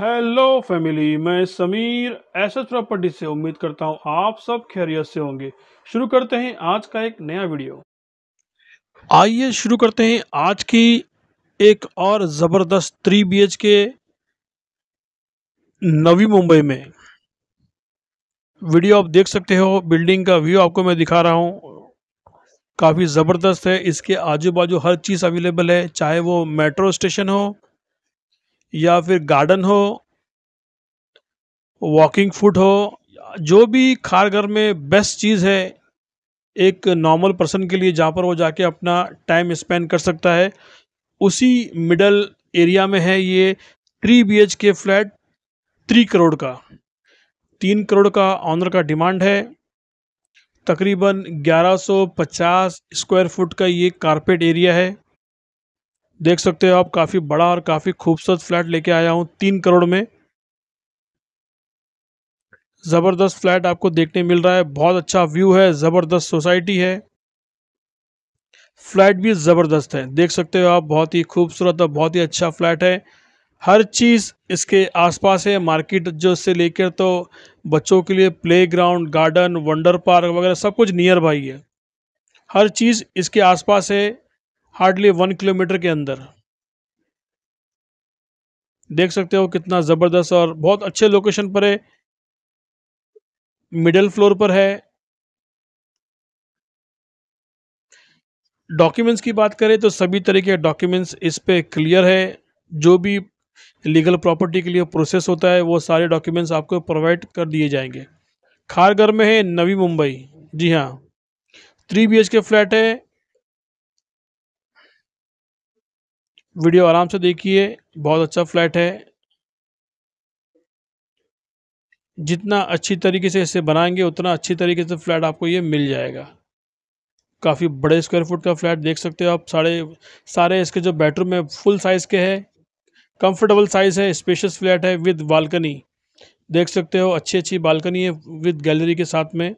hello family मैं Sameer S S property से उम्मीद करता हूँ आप सब खैरियत से होंगे शुरू करते हैं आज का एक नया वीडियो आइए शुरू करते हैं आज की एक और ज़बरदस्त थ्री बी के नवी मुंबई में वीडियो आप देख सकते हो बिल्डिंग का व्यू आपको मैं दिखा रहा हूँ काफ़ी ज़बरदस्त है इसके आजू बाजू हर चीज़ अवेलेबल है चाहे वो मेट्रो स्टेशन हो या फिर गार्डन हो वॉकिंग फुट हो जो भी खारघर में बेस्ट चीज़ है एक नॉर्मल पर्सन के लिए जहाँ पर वो जाके अपना टाइम स्पेंड कर सकता है उसी मिडल एरिया में है ये three B H K flat three crore का तीन करोड़ का ऑनर का डिमांड है तकरीबन 1150 स्क्वायर फुट का ये कारपेट एरिया है देख सकते हो आप काफ़ी बड़ा और काफ़ी खूबसूरत फ्लैट लेके आया हूँ तीन करोड़ में ज़बरदस्त फ्लैट आपको देखने मिल रहा है बहुत अच्छा व्यू है ज़बरदस्त सोसाइटी है फ्लैट भी ज़बरदस्त है देख सकते हो आप बहुत ही खूबसूरत और बहुत ही अच्छा फ्लैट है हर चीज़ इसके आसपास है मार्केट जो से लेकर तो बच्चों के लिए ग्राउंड गार्डन वंडर पार्क वगैरह सब कुछ नियर बाई है हर चीज़ इसके आसपास है हार्डली वन किलोमीटर के अंदर देख सकते हो कितना ज़बरदस्त और बहुत अच्छे लोकेशन पर है मिडल फ्लोर पर है डॉक्यूमेंट्स की बात करें तो सभी तरीके के डॉक्यूमेंट्स इस पे क्लियर है जो भी लीगल प्रॉपर्टी के लिए प्रोसेस होता है वो सारे डॉक्यूमेंट्स आपको प्रोवाइड कर दिए जाएंगे खारगर में है नवी मुंबई जी हाँ थ्री बी के फ्लैट है वीडियो आराम से देखिए बहुत अच्छा फ्लैट है जितना अच्छी तरीके से इसे बनाएंगे उतना अच्छी तरीके से फ्लैट आपको ये मिल जाएगा काफ़ी बड़े स्क्वायर फुट का फ्लैट देख सकते हो आप सारे सारे इसके जो बेडरूम है फुल साइज़ के है कंफर्टेबल साइज़ है स्पेशियस फ्लैट है विद बालकनी देख सकते हो अच्छी अच्छी बालकनी है विद गैलरी के साथ में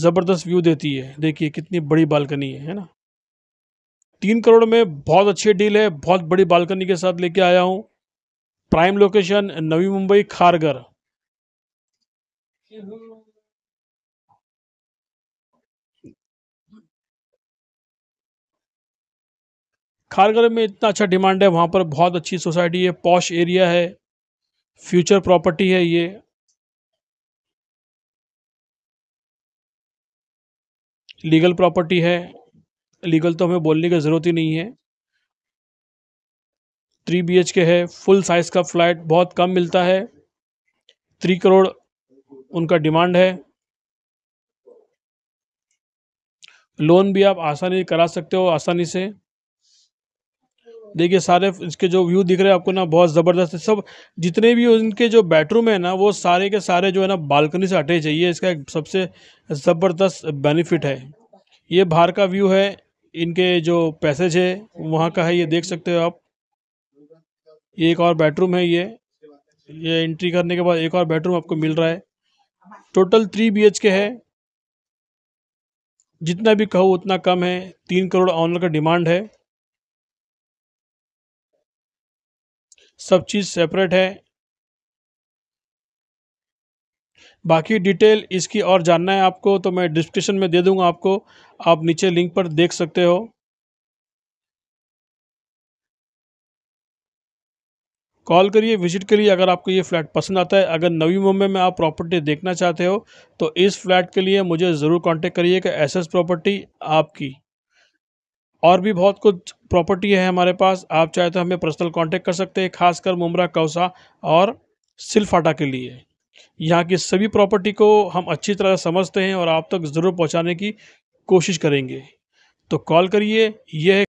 ज़बरदस्त व्यू देती है देखिए कितनी बड़ी बालकनी है है ना तीन करोड़ में बहुत अच्छी डील है बहुत बड़ी बालकनी के साथ लेके आया हूँ प्राइम लोकेशन नवी मुंबई खारगर खारगर में इतना अच्छा डिमांड है वहाँ पर बहुत अच्छी सोसाइटी है पॉश एरिया है फ्यूचर प्रॉपर्टी है ये लीगल प्रॉपर्टी है लीगल तो हमें बोलने की ज़रूरत ही नहीं है थ्री बी के है फुल साइज़ का फ्लैट बहुत कम मिलता है थ्री करोड़ उनका डिमांड है लोन भी आप आसानी करा सकते हो आसानी से देखिए सारे इसके जो व्यू दिख रहे हैं आपको ना बहुत ज़बरदस्त है सब जितने भी उनके जो बेडरूम है ना वो सारे के सारे जो है ना बालकनी से हटे चाहिए इसका एक सबसे ज़बरदस्त बेनिफिट है ये बाहर का व्यू है इनके जो पैसेज है वहाँ का है ये देख सकते हो आप ये एक और बेडरूम है ये ये एंट्री करने के बाद एक और बेडरूम आपको मिल रहा है टोटल थ्री बी के है जितना भी कहो उतना कम है तीन करोड़ ऑनर का डिमांड है सब चीज़ सेपरेट है बाकी डिटेल इसकी और जानना है आपको तो मैं डिस्क्रिप्शन में दे दूंगा आपको आप नीचे लिंक पर देख सकते हो कॉल करिए विजिट करिए अगर आपको ये फ्लैट पसंद आता है अगर नवी मुंबई में आप प्रॉपर्टी देखना चाहते हो तो इस फ्लैट के लिए मुझे ज़रूर कांटेक्ट करिए कि एस प्रॉपर्टी आपकी और भी बहुत कुछ प्रॉपर्टी है हमारे पास आप चाहे तो हमें पर्सनल कांटेक्ट कर सकते हैं खासकर मुमरा कौसा और सिलफाटा के लिए यहाँ की सभी प्रॉपर्टी को हम अच्छी तरह समझते हैं और आप तक ज़रूर पहुँचाने की कोशिश करेंगे तो कॉल करिए यह